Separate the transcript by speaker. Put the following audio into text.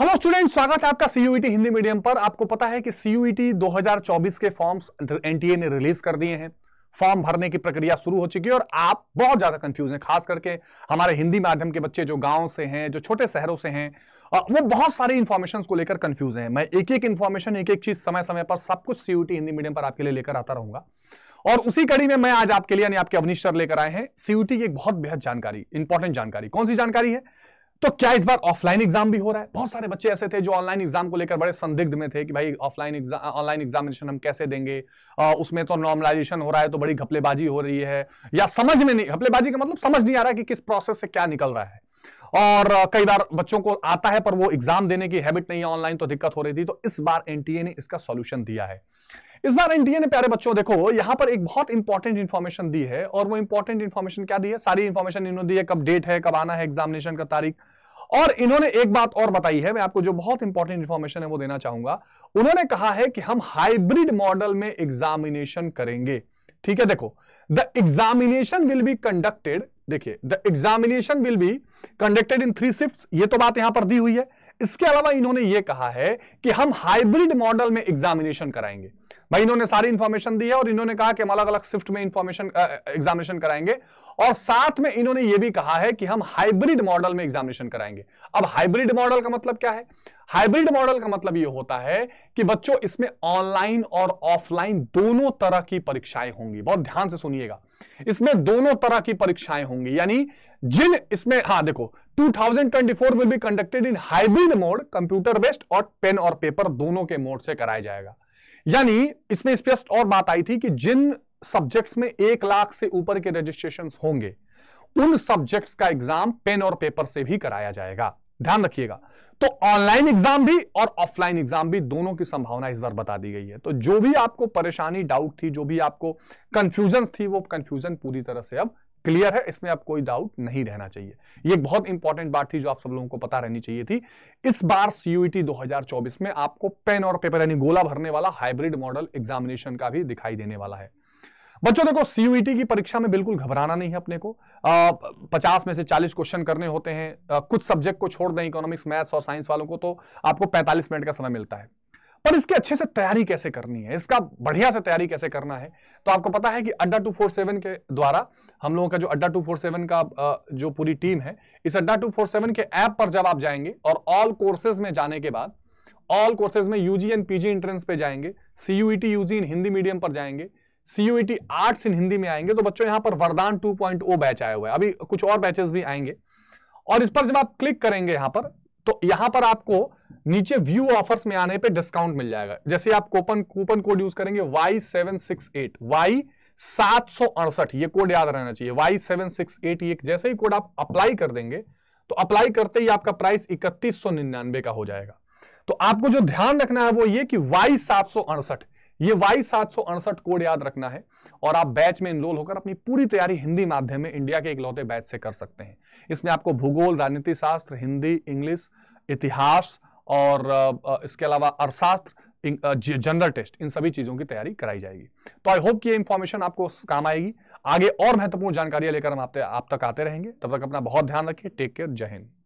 Speaker 1: hello student स्वागत है आपका सीयूईटी e हिंदी मीडियम पर आपको पता है कि e सीयूईटी 2024 के फॉर्म्स एनटीए ने रिलीज कर दिए हैं फॉर्म भरने की प्रक्रिया शुरू हो चुकी है और आप बहुत ज्यादा कंफ्यूज हैं खास करके हमारे हिंदी माध्यम के बच्चे जो गांव से हैं जो छोटे शहरों से हैं वो बहुत सारी इन्फॉर्मेशन को लेकर कंफ्यूज हैं मैं एक एक इन्फॉर्मेशन एक एक चीज समय समय पर सब कुछ सीयूटी e हिंदी मीडियम पर आपके लिए लेकर आता रहूंगा और उसी कड़ी में मैं आज आपके लिए यानी आपके अवनीश सर लेकर आए हैं सीयूटी की एक बहुत बेहद जानकारी इंपॉर्टेंट जानकारी कौन सी जानकारी है तो क्या इस बार ऑफलाइन एग्जाम भी हो रहा है बहुत सारे बच्चे ऐसे थे जो ऑनलाइन एग्जाम को लेकर बड़े संदिग्ध में थे कि भाई ऑफलाइन एग्जाम ऑनलाइन एग्जामिनेशन हम कैसे देंगे आ, उसमें तो नॉर्मलाइजेशन हो रहा है तो बड़ी घपलेबाजी हो रही है या समझ में नहीं घपलेबाजी का मतलब समझ नहीं आ रहा है कि किस प्रोसेस से क्या निकल रहा है और कई बार बच्चों को आता है पर वो एग्जाम देने की हैबिट नहीं है ऑनलाइन तो दिक्कत हो रही थी तो इस बार एनटीए ने इसका सोल्यूशन दिया है इस बार एनटीए ने प्यारे बच्चों देखो यहां पर एक बहुत इंपॉर्टेंट इन्फॉर्मेशन दी है और वो इंपॉर्टेंट इन्फॉर्मेशन क्या दी है सारी इन्फॉर्मेशन इन्होंने दी है कब डेट है कब आना है एग्जामिनेशन का तारीख और इन्होंने एक बात और बताई है मैं आपको जो बहुत इंपॉर्टेंट इंफॉर्मेशन है वो देना चाहूंगा उन्होंने कहा है कि हम हाइब्रिड मॉडल में एग्जामिनेशन करेंगे ठीक है देखो the examination will be conducted देखिए the examination will be conducted in three shift ये तो बात यहां पर दी हुई है इसके अलावा इन्होंने ये कहा है कि हम हाइब्रिड मॉडल में एग्जामिनेशन कराएंगे भाई इन्होंने सारी इंफॉर्मेशन दी है और इन्होंने कहा कि हम अलग अलग शिफ्ट में इंफॉर्मेशन एग्जामिनेशन कराएंगे और साथ में इन्होंने ये भी कहा है कि हम हाइब्रिड मॉडल में एग्जामिनेशन कराएंगे अब हाइब्रिड मॉडल का मतलब क्या है हाइब्रिड मॉडल का मतलब यह होता है कि बच्चों इसमें ऑनलाइन और ऑफलाइन दोनों तरह की परीक्षाएं होंगी बहुत ध्यान से सुनिएगा इसमें दोनों तरह की परीक्षाएं होंगी यानी जिन इसमें हाँ देखो 2024 will be conducted in hybrid mode computer based और पेन और पेपर दोनों के मोड से कराया जाएगा यानी इसमें स्पष्ट और बात आई थी कि जिन सब्जेक्ट्स में एक लाख से ऊपर के रजिस्ट्रेशन होंगे उन सब्जेक्ट्स का एग्जाम पेन और पेपर से भी कराया जाएगा ध्यान रखिएगा तो ऑनलाइन एग्जाम भी और ऑफलाइन एग्जाम भी दोनों की संभावना इस बार बता दी गई है तो जो भी आपको परेशानी डाउट थी जो भी आपको कंफ्यूजन थी वो कंफ्यूजन पूरी तरह से अब क्लियर है इसमें अब कोई डाउट नहीं रहना चाहिए ये बहुत इंपॉर्टेंट बात थी जो आप सब लोगों को पता रहनी चाहिए थी इस बार e सीयूटी 2024 में आपको पेन और पेपर यानी गोला भरने वाला हाइब्रिड मॉडल एग्जामिनेशन का भी दिखाई देने वाला है बच्चों देखो सीयूईटी e की परीक्षा में बिल्कुल घबराना नहीं है अपने को पचास में से चालीस क्वेश्चन करने होते हैं आ, कुछ सब्जेक्ट को छोड़ दें इकोनॉमिक्स मैथ्स और साइंस वालों को तो आपको पैंतालीस मिनट का समय मिलता है पर इसके अच्छे से तैयारी कैसे करनी है इसका बढ़िया से तैयारी कैसे करना है तो आपको पता है कि अड्डा 247 के द्वारा हम लोगों का जो अड्डा 247 का जो पूरी टीम है इस अड्डा 247 के ऐप पर जब आप जाएंगे और ऑल कोर्सेज में जाने के बाद ऑल कोर्सेज में यूजी एंड पीजी एंट्रेंस पे जाएंगे CUET UG in Hindi medium पर जाएंगे CUET e arts in Hindi में आएंगे तो बच्चों यहां पर वरदान 2.0 बैच आया हुआ है अभी कुछ और बैचेस भी आएंगे और इस पर जब आप क्लिक करेंगे यहां पर तो यहां पर आपको नीचे व्यू ऑफर्स में आने पे डिस्काउंट मिल जाएगा जैसे आप कूपन कूपन कोड यूज करेंगे Y seven six eight Y सात सौ अड़सठ ये कोड याद रहना चाहिए वाई सेवन सिक्स एट ये जैसे ही कोड आप अप्लाई कर देंगे तो अप्लाई करते ही आपका प्राइस इकतीस सौ निन्यानवे का हो जाएगा तो आपको जो ध्यान रखना है वो ये कि वाई सात सौ अड़सठ ये वाई सात सौ अड़सठ कोड याद रखना है और आप बैच में इनरोल होकर अपनी पूरी तैयारी हिंदी माध्यम में इंडिया के इकलौते बैच से कर सकते हैं इसमें आपको भूगोल राजनीति शास्त्र हिंदी इंग्लिश इतिहास और इसके अलावा अर्थशास्त्र जनरल टेस्ट इन सभी चीज़ों की तैयारी कराई जाएगी तो आई होप कि ये इंफॉर्मेशन आपको काम आएगी आगे और महत्वपूर्ण जानकारियां लेकर हम आप तक आते रहेंगे तब तक अपना बहुत ध्यान रखिए टेक केयर जय हिंद